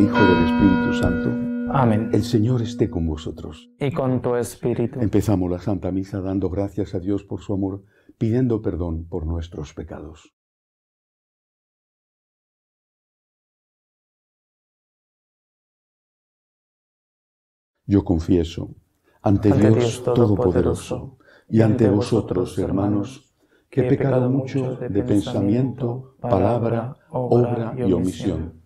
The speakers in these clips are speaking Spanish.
Hijo del Espíritu Santo. Amén. El Señor esté con vosotros. Y con tu espíritu. Empezamos la Santa Misa dando gracias a Dios por su amor, pidiendo perdón por nuestros pecados. Yo confieso ante, Dios, Todopoderoso y ante vosotros, hermanos, que he pecado mucho de pensamiento, palabra, obra y omisión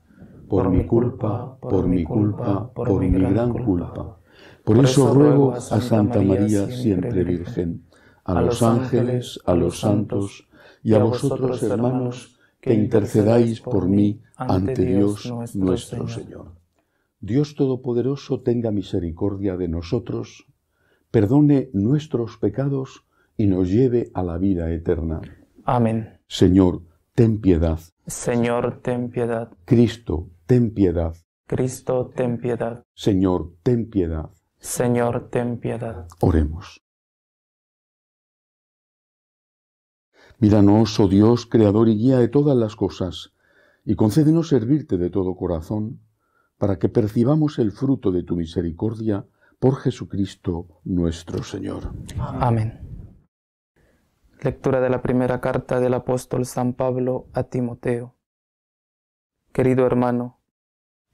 por mi culpa, por mi culpa, por mi gran culpa. Por eso ruego a Santa María, siempre Virgen, a los ángeles, a los santos y a vosotros, hermanos, que intercedáis por mí ante Dios nuestro Señor. Dios Todopoderoso tenga misericordia de nosotros, perdone nuestros pecados y nos lleve a la vida eterna. Amén. Señor, ten piedad. Señor, ten piedad. Cristo, ten piedad. Cristo, ten piedad. Señor, ten piedad. Señor, ten piedad. Oremos. Míranos, oh Dios, creador y guía de todas las cosas, y concédenos servirte de todo corazón, para que percibamos el fruto de tu misericordia por Jesucristo nuestro Señor. Amén. Lectura de la primera carta del apóstol San Pablo a Timoteo. Querido hermano,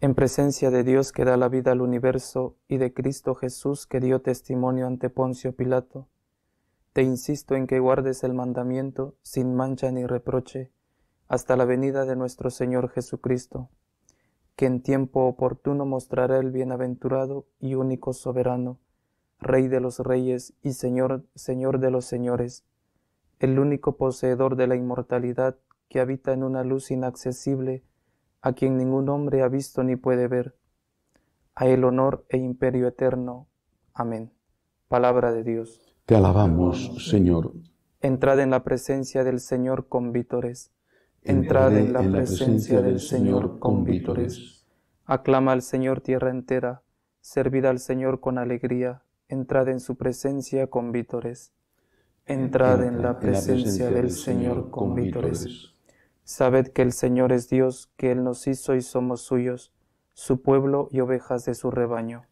en presencia de Dios que da la vida al universo y de Cristo Jesús que dio testimonio ante Poncio Pilato, te insisto en que guardes el mandamiento sin mancha ni reproche hasta la venida de nuestro Señor Jesucristo, que en tiempo oportuno mostrará el bienaventurado y único soberano, Rey de los reyes y Señor, Señor de los señores, el único poseedor de la inmortalidad que habita en una luz inaccesible a quien ningún hombre ha visto ni puede ver. A él honor e imperio eterno. Amén. Palabra de Dios. Te alabamos, Señor. Entrad en la presencia del Señor con vítores. Entrad en la, presencia del Señor con vítores. Aclama al Señor tierra entera. Servid al Señor con alegría. Entrad en su presencia con vítores. Entrad en la presencia del Señor con vítores. Sabed que el Señor es Dios, que Él nos hizo y somos suyos, su pueblo y ovejas de su rebaño.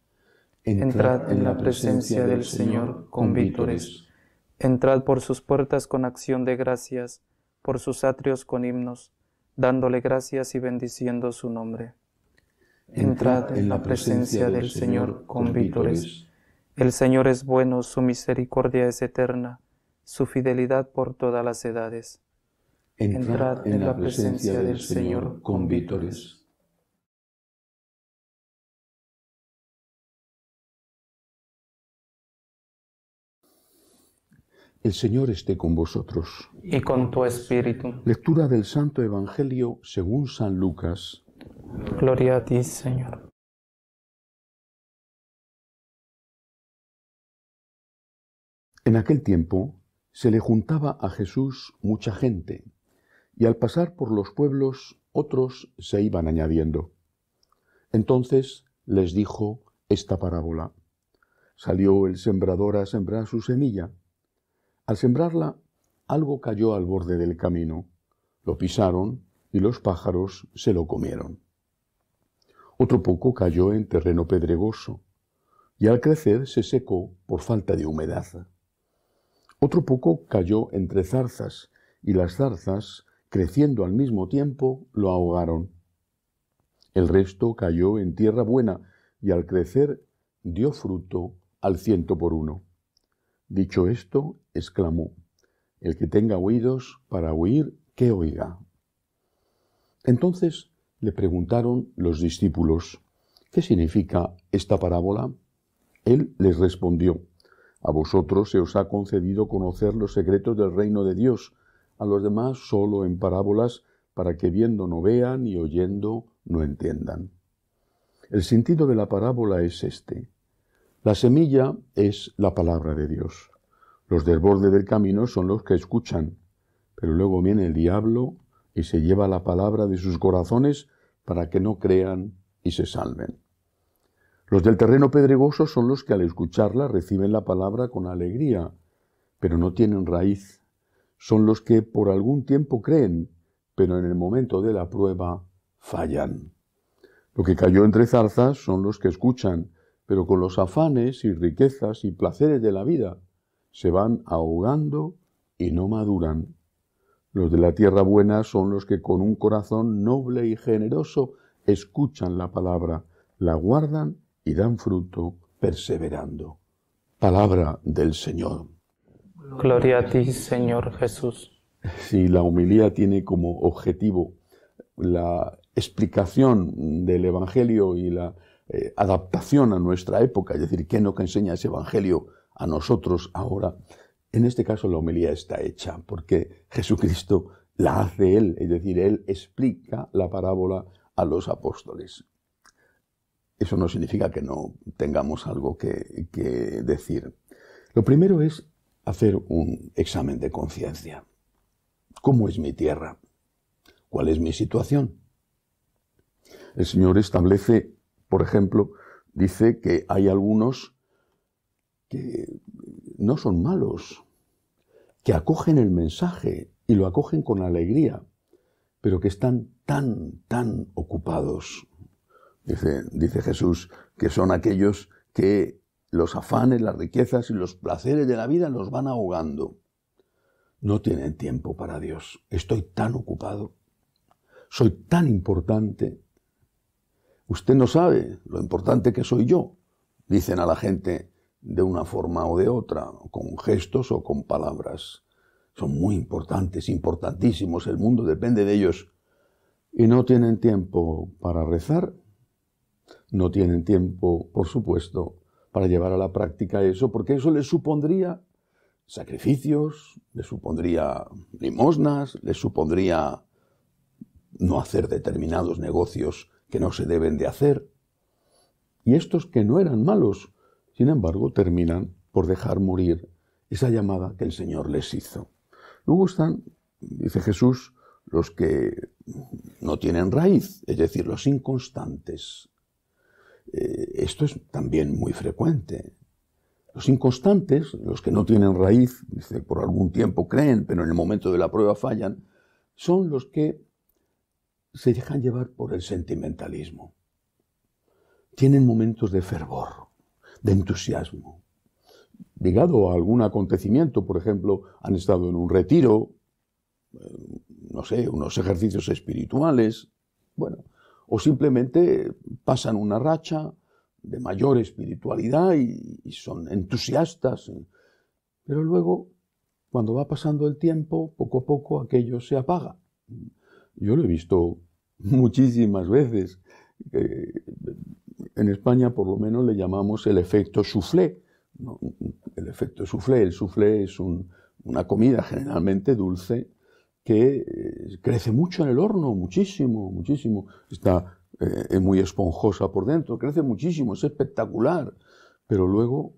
Entrad en la presencia del Señor con vítores. Entrad por sus puertas con acción de gracias, por sus atrios con himnos, dándole gracias y bendiciendo su nombre. Entrad en la presencia del Señor con vítores. El Señor es bueno, su misericordia es eterna, su fidelidad por todas las edades. Entrad en la presencia del Señor con vítores. El Señor esté con vosotros. Y con tu espíritu. Lectura del Santo Evangelio según San Lucas. Gloria a ti, Señor. En aquel tiempo se le juntaba a Jesús mucha gente y al pasar por los pueblos otros se iban añadiendo. Entonces les dijo esta parábola. Salió el sembrador a sembrar su semilla. Al sembrarla, algo cayó al borde del camino. Lo pisaron y los pájaros se lo comieron. Otro poco cayó en terreno pedregoso y al crecer se secó por falta de humedad. Otro poco cayó entre zarzas y las zarzas creciendo al mismo tiempo, lo ahogaron. El resto cayó en tierra buena y al crecer dio fruto al ciento por uno. Dicho esto, exclamó, El que tenga oídos para oír, que oiga. Entonces le preguntaron los discípulos, ¿qué significa esta parábola? Él les respondió, A vosotros se os ha concedido conocer los secretos del reino de Dios, a los demás solo en parábolas para que viendo no vean y oyendo no entiendan. El sentido de la parábola es este. La semilla es la palabra de Dios. Los del borde del camino son los que escuchan, pero luego viene el diablo y se lleva la palabra de sus corazones para que no crean y se salven. Los del terreno pedregoso son los que al escucharla reciben la palabra con alegría, pero no tienen raíz son los que por algún tiempo creen, pero en el momento de la prueba fallan. Lo que cayó entre zarzas son los que escuchan, pero con los afanes y riquezas y placeres de la vida se van ahogando y no maduran. Los de la tierra buena son los que con un corazón noble y generoso escuchan la palabra, la guardan y dan fruto, perseverando. Palabra del Señor. Gloria a ti, Señor Jesús. Si la humildad tiene como objetivo la explicación del Evangelio y la eh, adaptación a nuestra época, es decir, ¿qué no que enseña ese Evangelio a nosotros ahora? En este caso la homilía está hecha porque Jesucristo la hace Él, es decir, Él explica la parábola a los apóstoles. Eso no significa que no tengamos algo que decir. Lo primero es hacer un examen de conciencia. ¿Cómo es mi tierra? ¿Cuál es mi situación? El Señor establece, por ejemplo, dice que hay algunos que no son malos, que acogen el mensaje y lo acogen con alegría, pero que están tan, tan ocupados. Dice, dice Jesús que son aquellos que los afanes, las riquezas y los placeres de la vida los van ahogando. No tienen tiempo para Dios. Estoy tan ocupado. Soy tan importante. Usted no sabe lo importante que soy yo, dicen a la gente de una forma o de otra, con gestos o con palabras. Son muy importantes, importantísimos, el mundo depende de ellos. Y no tienen tiempo para rezar, no tienen tiempo, por supuesto, para llevar a la práctica eso, porque eso les supondría sacrificios, les supondría limosnas, les supondría no hacer determinados negocios que no se deben de hacer. Y estos que no eran malos, sin embargo, terminan por dejar morir esa llamada que el Señor les hizo. Luego están, dice Jesús, los que no tienen raíz, es decir, los inconstantes, eh, esto es también muy frecuente. Los inconstantes, los que no tienen raíz, por algún tiempo creen, pero en el momento de la prueba fallan, son los que se dejan llevar por el sentimentalismo. Tienen momentos de fervor, de entusiasmo. Ligado a algún acontecimiento, por ejemplo, han estado en un retiro, eh, no sé, unos ejercicios espirituales, bueno, o simplemente pasan una racha de mayor espiritualidad y, son entusiastas. Pero luego, cuando va pasando el tiempo, poco a poco aquello se apaga. Yo lo he visto muchísimas veces. Eh, en España por lo menos le llamamos el efecto soufflé. El efecto soufflé, el soufflé es una comida generalmente dulce que eh, crece mucho en el horno, muchísimo, muchísimo. Está eh, muy esponjosa por dentro, crece muchísimo, es espectacular. Pero luego,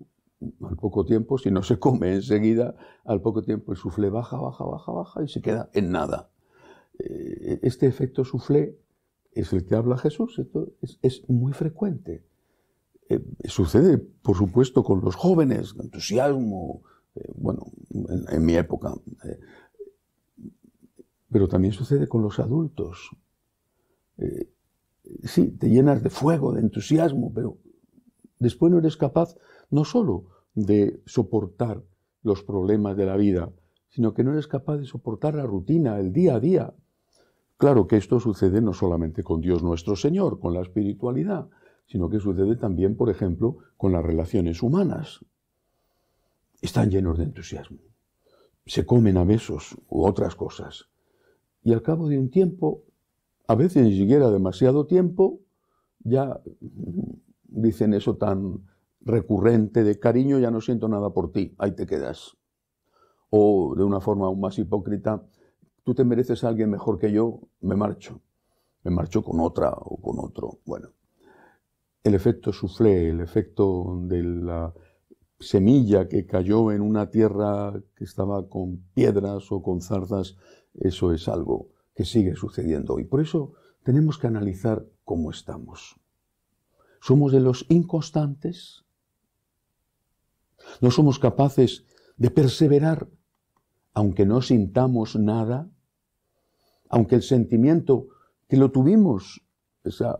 al poco tiempo, si no se come enseguida, al poco tiempo el suflé baja, baja, baja, baja y se queda en nada. Eh, este efecto suflé es el que habla Jesús, es, muy frecuente. sucede, por supuesto, con los jóvenes, entusiasmo, bueno, en mi época pero también sucede con los adultos. Eh, sí, te llenas de fuego, de entusiasmo, pero después no eres capaz no solo de soportar los problemas de la vida, sino que no eres capaz de soportar la rutina, el día a día. Claro que esto sucede no solamente con Dios nuestro Señor, con la espiritualidad, sino que sucede también, por ejemplo, con las relaciones humanas. Están llenos de entusiasmo. Se comen a besos u otras cosas. Y al cabo de un tiempo, a veces ni siquiera demasiado tiempo, ya dicen eso tan recurrente de cariño, ya no siento nada por ti, ahí te quedas. O de una forma aún más hipócrita, tú te mereces a alguien mejor que yo, me marcho. Me marcho con otra o con otro. Bueno, el efecto sufre, el efecto de la semilla que cayó en una tierra que estaba con piedras o con zarzas eso es algo que sigue sucediendo hoy. Por eso tenemos que analizar cómo estamos. Somos de los inconstantes. No somos capaces de perseverar, aunque no sintamos nada, aunque el sentimiento que lo tuvimos, esa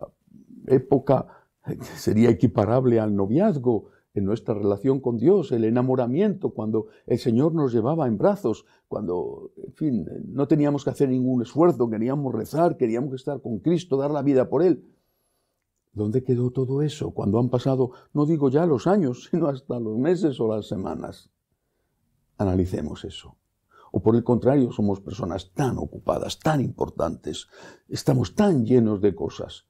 época sería equiparable al noviazgo, en nuestra relación con Dios, el enamoramiento, cuando el Señor nos llevaba en brazos, cuando, en fin, no teníamos que hacer ningún esfuerzo, queríamos rezar, queríamos estar con Cristo, dar la vida por Él. ¿Dónde quedó todo eso cuando han pasado, no digo ya los años, sino hasta los meses o las semanas? Analicemos eso. O por el contrario, somos personas tan ocupadas, tan importantes, estamos tan llenos de cosas,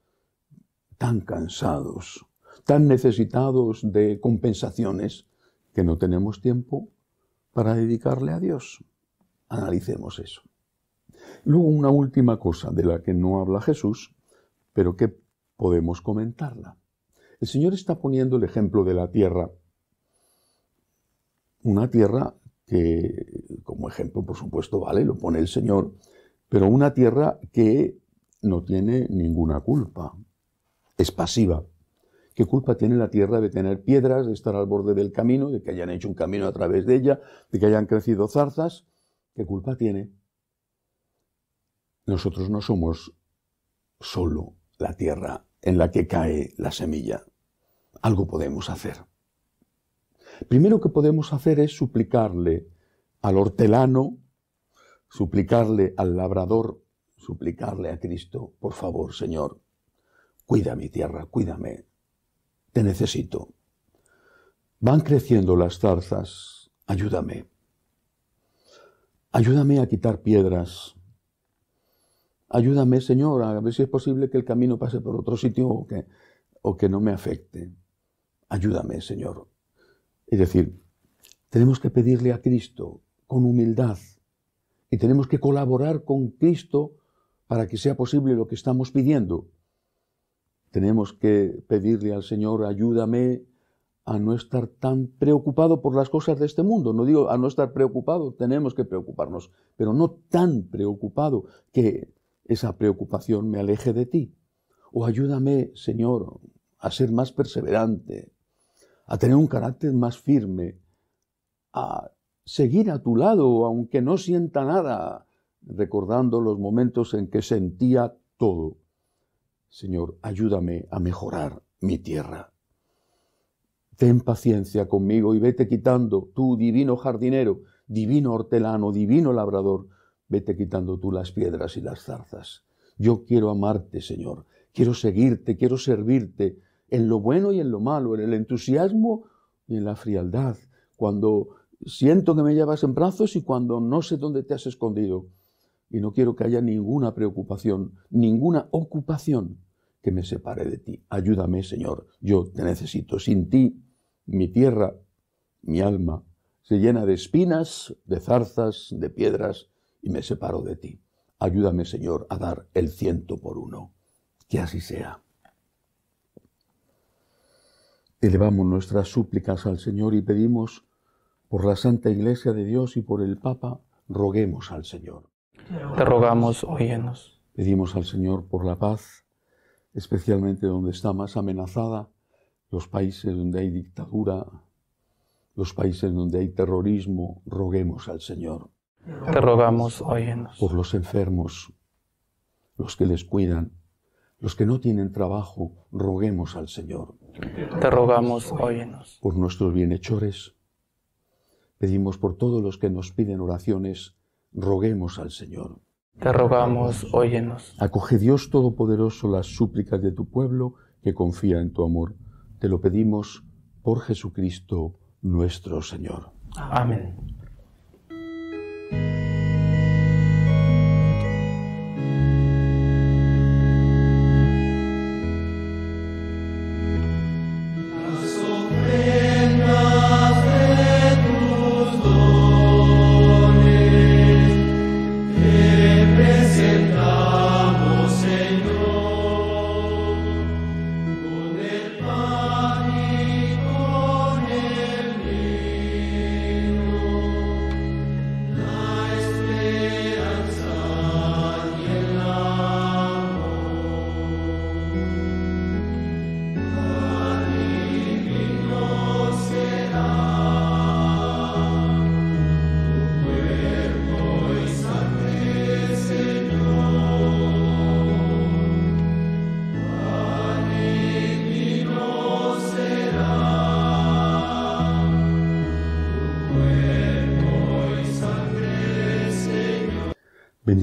tan cansados tan necesitados de compensaciones que no tenemos tiempo para dedicarle a Dios. Analicemos eso. Luego una última cosa de la que no habla Jesús, pero que podemos comentarla. El Señor está poniendo el ejemplo de la tierra, una tierra que, como ejemplo, por supuesto, vale, lo pone el Señor, pero una tierra que no tiene ninguna culpa, es pasiva. ¿Qué culpa tiene la tierra de tener piedras, de estar al borde del camino, de que hayan hecho un camino a través de ella, de que hayan crecido zarzas? ¿Qué culpa tiene? Nosotros no somos solo la tierra en la que cae la semilla. Algo podemos hacer. Primero que podemos hacer es suplicarle al hortelano, suplicarle al labrador, suplicarle a Cristo, por favor, Señor, cuida mi tierra, cuídame, te necesito. Van creciendo las zarzas, ayúdame. Ayúdame a quitar piedras. Ayúdame, Señor, a ver si es posible que el camino pase por otro sitio o que, no me afecte. Ayúdame, Señor. Es decir, tenemos que pedirle a Cristo con humildad y tenemos que colaborar con Cristo para que sea posible lo que estamos pidiendo. Tenemos que pedirle al Señor, ayúdame a no estar tan preocupado por las cosas de este mundo. No digo a no estar preocupado, tenemos que preocuparnos, pero no tan preocupado que esa preocupación me aleje de ti. O ayúdame, Señor, a ser más perseverante, a tener un carácter más firme, a seguir a tu lado, aunque no sienta nada, recordando los momentos en que sentía todo. Señor, ayúdame a mejorar mi tierra. Ten paciencia conmigo y vete quitando, tú divino jardinero, divino hortelano, divino labrador, vete quitando tú las piedras y las zarzas. Yo quiero amarte, Señor, quiero seguirte, quiero servirte en lo bueno y en lo malo, en el entusiasmo y en la frialdad, cuando siento que me llevas en brazos y cuando no sé dónde te has escondido y no quiero que haya ninguna preocupación, ninguna ocupación que me separe de ti. Ayúdame, Señor, yo te necesito. Sin ti, mi tierra, mi alma, se llena de espinas, de zarzas, de piedras, y me separo de ti. Ayúdame, Señor, a dar el ciento por uno. Que así sea. Elevamos nuestras súplicas al Señor y pedimos por la Santa Iglesia de Dios y por el Papa, roguemos al Señor. Te rogamos, óyenos. Pedimos al Señor por la paz, especialmente donde está más amenazada, los países donde hay dictadura, los países donde hay terrorismo, roguemos al Señor. Te rogamos, óyenos. Por los enfermos, los que les cuidan, los que no tienen trabajo, roguemos al Señor. Te rogamos, óyenos. Por nuestros bienhechores, pedimos por todos los que nos piden oraciones, roguemos al Señor. Te rogamos, óyenos. Acoge Dios Todopoderoso las súplicas de tu pueblo que confía en tu amor. Te lo pedimos por Jesucristo nuestro Señor. Amén.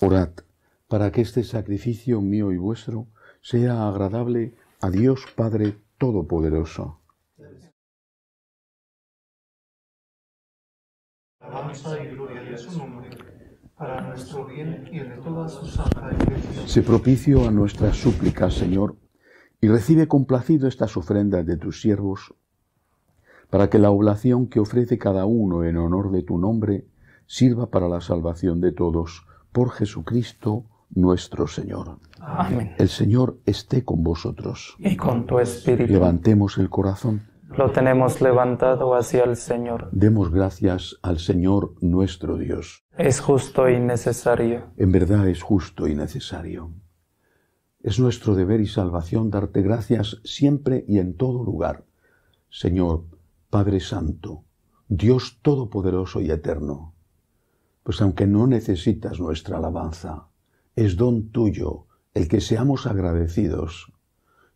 Orad para que este sacrificio mío y vuestro sea agradable a Dios Padre Todopoderoso. Se propicio a nuestras súplicas, Señor, y recibe complacido estas ofrendas de tus siervos, para que la oblación que ofrece cada uno en honor de tu nombre sirva para la salvación de todos por Jesucristo nuestro Señor. Amén. El Señor esté con vosotros. Y con tu espíritu. Levantemos el corazón. Lo tenemos levantado hacia el Señor. Demos gracias al Señor nuestro Dios. Es justo y necesario. En verdad es justo y necesario. Es nuestro deber y salvación darte gracias siempre y en todo lugar. Señor, Padre Santo, Dios Todopoderoso y Eterno pues aunque no necesitas nuestra alabanza, es don tuyo el que seamos agradecidos.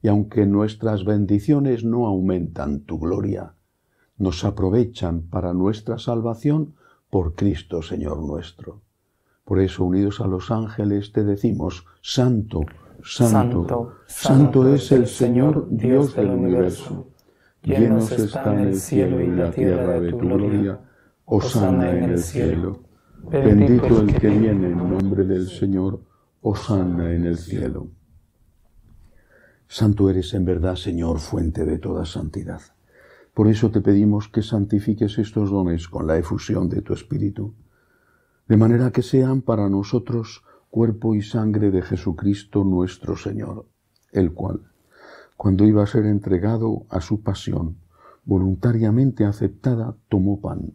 Y aunque nuestras bendiciones no aumentan tu gloria, nos aprovechan para nuestra salvación por Cristo Señor nuestro. Por eso, unidos a los ángeles, te decimos, Santo, Santo, Santo, es el Señor Dios del universo. Llenos están el cielo y la tierra de tu gloria. Osana en el cielo. Bendito, el que viene en nombre del Señor, osana en el cielo. Santo eres en verdad, Señor, fuente de toda santidad. Por eso te pedimos que santifiques estos dones con la efusión de tu Espíritu, de manera que sean para nosotros cuerpo y sangre de Jesucristo nuestro Señor, el cual, cuando iba a ser entregado a su pasión, voluntariamente aceptada, tomó pan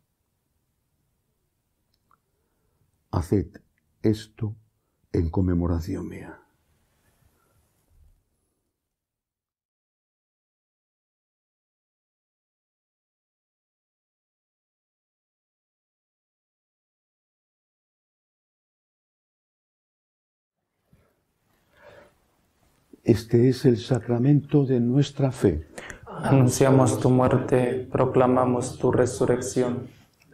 haced esto en conmemoración mía. Este es el sacramento de nuestra fe. Anunciamos tu muerte, proclamamos tu resurrección.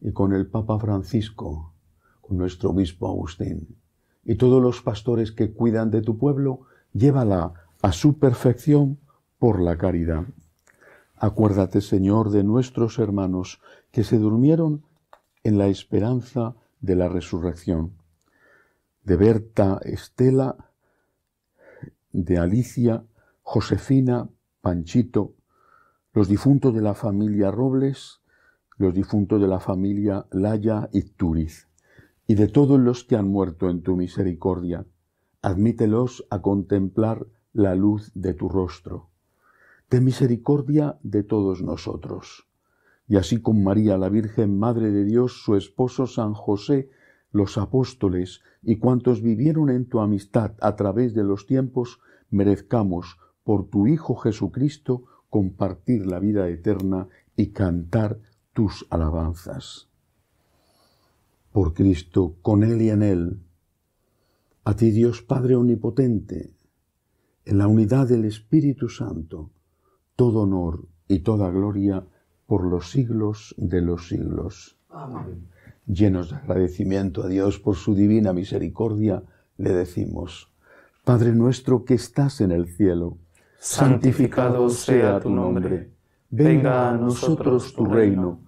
y con el Papa Francisco, con nuestro obispo Agustín. Y todos los pastores que cuidan de tu pueblo, llévala a su perfección por la caridad. Acuérdate, Señor, de nuestros hermanos que se durmieron en la esperanza de la resurrección, de Berta Estela, de Alicia, Josefina, Panchito, los difuntos de la familia Robles, los difuntos de la familia Laya y Turiz, y de todos los que han muerto en tu misericordia, admítelos a contemplar la luz de tu rostro. Ten misericordia de todos nosotros. Y así con María la Virgen, Madre de Dios, su esposo San José, los apóstoles y cuantos vivieron en tu amistad a través de los tiempos, merezcamos por tu Hijo Jesucristo compartir la vida eterna y cantar tus alabanzas. Por Cristo, con Él y en Él, a ti Dios Padre Omnipotente, en la unidad del Espíritu Santo, todo honor y toda gloria por los siglos de los siglos. Amén. Llenos de agradecimiento a Dios por su divina misericordia, le decimos, Padre nuestro que estás en el cielo, santificado sea tu nombre, venga a nosotros tu reino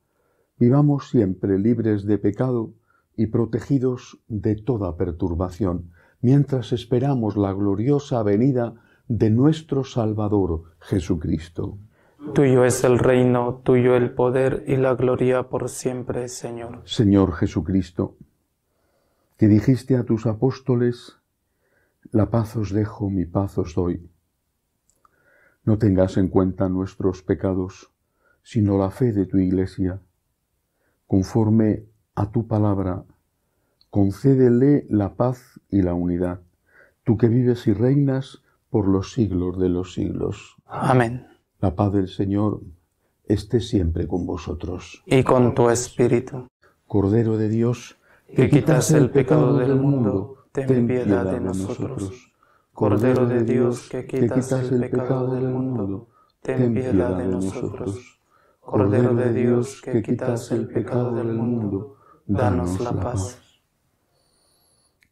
Vivamos siempre libres de pecado y protegidos de toda perturbación, mientras esperamos la gloriosa venida de nuestro Salvador Jesucristo. Tuyo es el reino, tuyo el poder y la gloria por siempre, Señor. Señor Jesucristo, que dijiste a tus apóstoles, la paz os dejo, mi paz os doy. No tengas en cuenta nuestros pecados, sino la fe de tu iglesia Conforme a tu palabra, concédele la paz y la unidad, tú que vives y reinas por los siglos de los siglos. Amén. La paz del Señor esté siempre con vosotros. Y con tu espíritu. Cordero de Dios, que quitas el pecado del mundo, ten piedad de nosotros. Cordero de Dios, que quitas el pecado del mundo, ten piedad de nosotros. Cordero de Dios que quitas el pecado del mundo, danos la paz.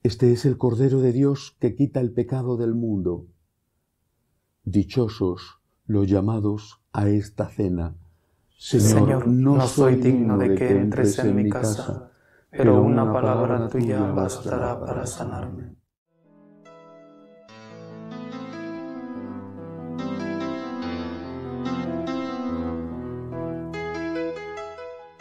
Este es el Cordero de Dios que quita el pecado del mundo. Dichosos los llamados a esta cena. Señor, no soy digno de que entres en mi casa, pero una palabra tuya bastará para sanarme.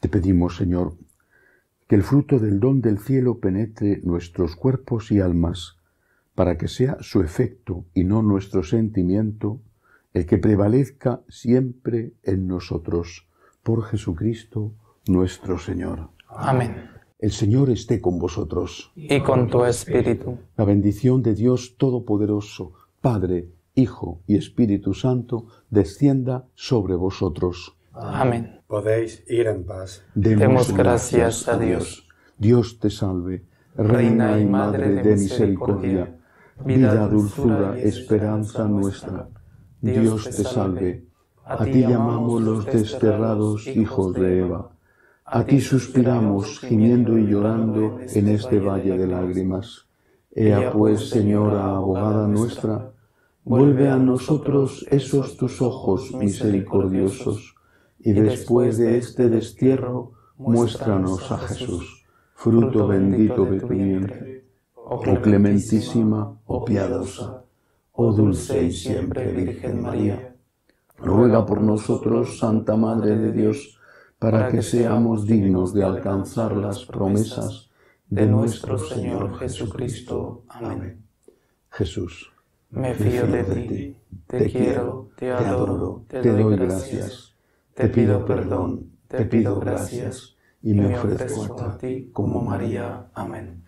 Te pedimos, Señor, que el fruto del don del cielo penetre nuestros cuerpos y almas, para que sea su efecto y no nuestro sentimiento el que prevalezca siempre en nosotros, por Jesucristo nuestro Señor. Amén. El Señor esté con vosotros. Y con tu espíritu. La bendición de Dios Todopoderoso, Padre, Hijo y Espíritu Santo, descienda sobre vosotros. Amén. Podéis ir en paz. Demos, gracias a Dios. Dios te salve, Reina y Madre de misericordia, vida, dulzura, esperanza nuestra. Dios te salve. A ti llamamos los desterrados hijos de Eva. A ti suspiramos, gimiendo y llorando en este, este valle de lágrimas. Ea pues, pues Señora abogada nuestra, Vuelve a nosotros esos tus ojos misericordiosos, y después de este, este destierro, muéstranos a Jesús, fruto bendito de tu vientre, oh, oh clementísima, oh, oh piadosa, oh, oh dulce y siempre Virgen María. Ruega por nosotros, Santa Madre de Dios, para que seamos dignos de alcanzar las promesas de nuestro Señor Jesucristo. Amén. Jesús me fío de ti, te quiero, te adoro, te doy gracias, te pido perdón, te pido gracias y me ofrezco a ti como María. Amén.